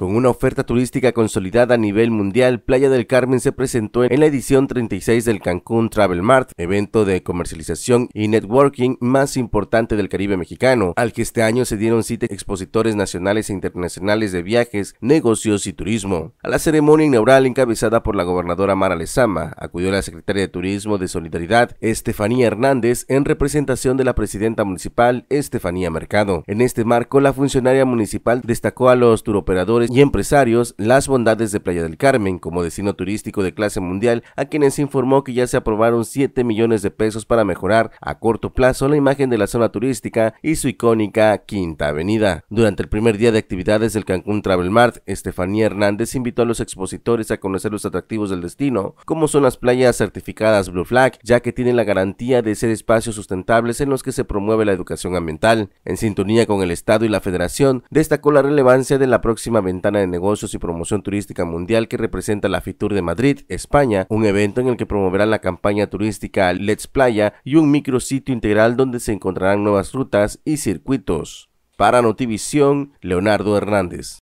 Con una oferta turística consolidada a nivel mundial, Playa del Carmen se presentó en la edición 36 del Cancún Travel Mart, evento de comercialización y networking más importante del Caribe mexicano, al que este año se dieron siete expositores nacionales e internacionales de viajes, negocios y turismo. A la ceremonia inaugural encabezada por la gobernadora Mara Lezama, acudió la secretaria de Turismo de Solidaridad, Estefanía Hernández, en representación de la presidenta municipal, Estefanía Mercado. En este marco, la funcionaria municipal destacó a los turoperadores y empresarios las bondades de Playa del Carmen como destino turístico de clase mundial, a quienes informó que ya se aprobaron 7 millones de pesos para mejorar a corto plazo la imagen de la zona turística y su icónica Quinta Avenida. Durante el primer día de actividades del Cancún Travel Mart, Estefanía Hernández invitó a los expositores a conocer los atractivos del destino, como son las playas certificadas Blue Flag, ya que tienen la garantía de ser espacios sustentables en los que se promueve la educación ambiental. En sintonía con el Estado y la Federación, destacó la relevancia de la próxima Ventana de Negocios y Promoción Turística Mundial que representa la FITUR de Madrid, España, un evento en el que promoverán la campaña turística Let's Playa y un micrositio integral donde se encontrarán nuevas rutas y circuitos. Para Notivisión, Leonardo Hernández.